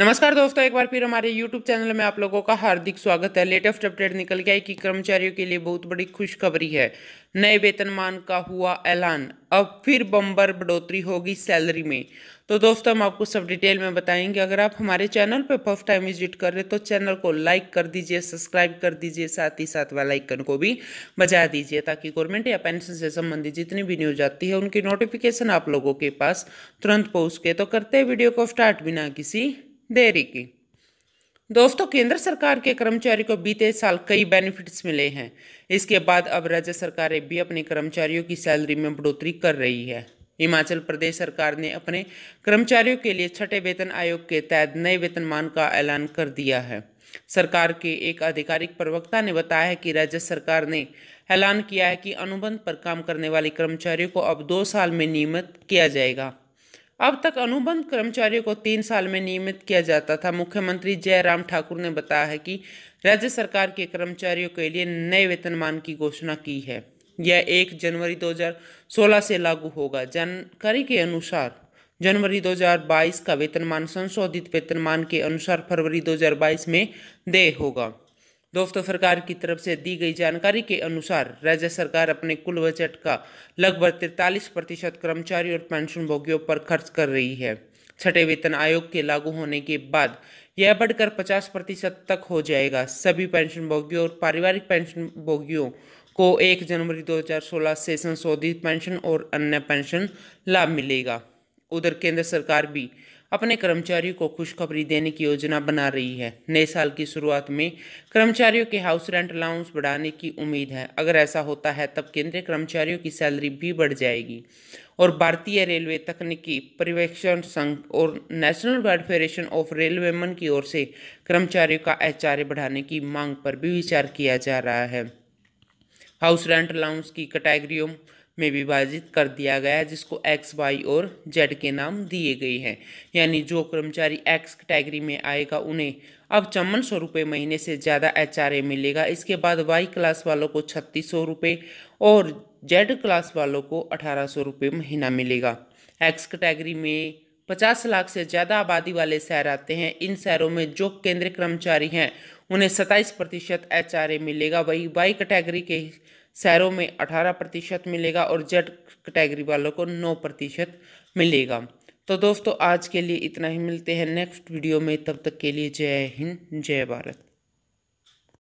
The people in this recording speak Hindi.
नमस्कार दोस्तों एक बार फिर हमारे YouTube चैनल में आप लोगों का हार्दिक स्वागत है लेटेस्ट अपडेट निकल गया है कि कर्मचारियों के लिए बहुत बड़ी खुशखबरी है नए वेतनमान का हुआ ऐलान अब फिर बम्बर बढ़ोतरी होगी सैलरी में तो दोस्तों हम आपको सब डिटेल में बताएंगे अगर आप हमारे चैनल पर फर्स्ट टाइम विजिट कर रहे तो चैनल को लाइक कर दीजिए सब्सक्राइब कर दीजिए साथ ही साथ वेलाइकन को भी बजा दीजिए ताकि गवर्नमेंट या पेंशन से संबंधित जितनी भी न्यूज आती है उनकी नोटिफिकेशन आप लोगों के पास तुरंत पहुँच के तो करते हैं वीडियो को स्टार्ट बिना किसी देरी की दोस्तों केंद्र सरकार के कर्मचारी को बीते साल कई बेनिफिट्स मिले हैं इसके बाद अब राज्य सरकारें भी अपने कर्मचारियों की सैलरी में बढ़ोतरी कर रही है हिमाचल प्रदेश सरकार ने अपने कर्मचारियों के लिए छठे वेतन आयोग के तहत नए वेतनमान का ऐलान कर दिया है सरकार के एक आधिकारिक प्रवक्ता ने बताया है कि राज्य सरकार ने ऐलान किया है कि अनुबंध पर काम करने वाले कर्मचारियों को अब दो साल में नियमित किया जाएगा अब तक अनुबंध कर्मचारियों को तीन साल में नियमित किया जाता था मुख्यमंत्री जयराम ठाकुर ने बताया है कि राज्य सरकार के कर्मचारियों के लिए नए वेतनमान की घोषणा की है यह एक जनवरी 2016 से लागू होगा जानकारी के अनुसार जनवरी 2022 का वेतनमान संशोधित वेतनमान के अनुसार फरवरी 2022 में देय होगा दोस्तों सरकार की तरफ से दी गई जानकारी के अनुसार राज्य सरकार अपने कुल बजट का लगभग तिरतालीस प्रतिशत कर्मचारी और पेंशन भोगियों पर खर्च कर रही है छठे वेतन आयोग के लागू होने के बाद यह बढ़कर 50 प्रतिशत तक हो जाएगा सभी पेंशन भोगियों और पारिवारिक पेंशन भोगियों को 1 जनवरी 2016 से संशोधित पेंशन और अन्य पेंशन लाभ मिलेगा उधर केंद्र सरकार भी अपने कर्मचारियों को खुशखबरी देने की योजना बना रही है नए साल की शुरुआत में कर्मचारियों के हाउस रेंट अलाउंस बढ़ाने की उम्मीद है अगर ऐसा होता है तब केंद्रीय कर्मचारियों की सैलरी भी बढ़ जाएगी और भारतीय रेलवे तकनीकी पर्यवेक्षण संघ और national guard federation of railwaymen की ओर से कर्मचारियों का एचआरए बढ़ाने की मांग पर भी विचार किया जा रहा है हाउस रेंट अलाउंस की कैटेगरियों में विभाजित कर दिया गया है जिसको एक्स वाई और जेड के नाम दिए गए हैं यानी जो कर्मचारी एक्स कैटेगरी में आएगा उन्हें अब चौवन सौ रुपये महीने से ज़्यादा एच मिलेगा इसके बाद वाई क्लास वालों को छत्तीस सौ रुपये और जेड क्लास वालों को अठारह सौ रुपये महीना मिलेगा एक्स कैटेगरी में पचास लाख से ज़्यादा आबादी वाले शहर आते हैं इन शहरों में जो केंद्रीय कर्मचारी हैं उन्हें सत्ताईस प्रतिशत एच मिलेगा वही वाई कैटेगरी के शहरों में अठारह प्रतिशत मिलेगा और जेड कैटेगरी वालों को नौ प्रतिशत मिलेगा तो दोस्तों आज के लिए इतना ही मिलते हैं नेक्स्ट वीडियो में तब तक के लिए जय हिंद जय भारत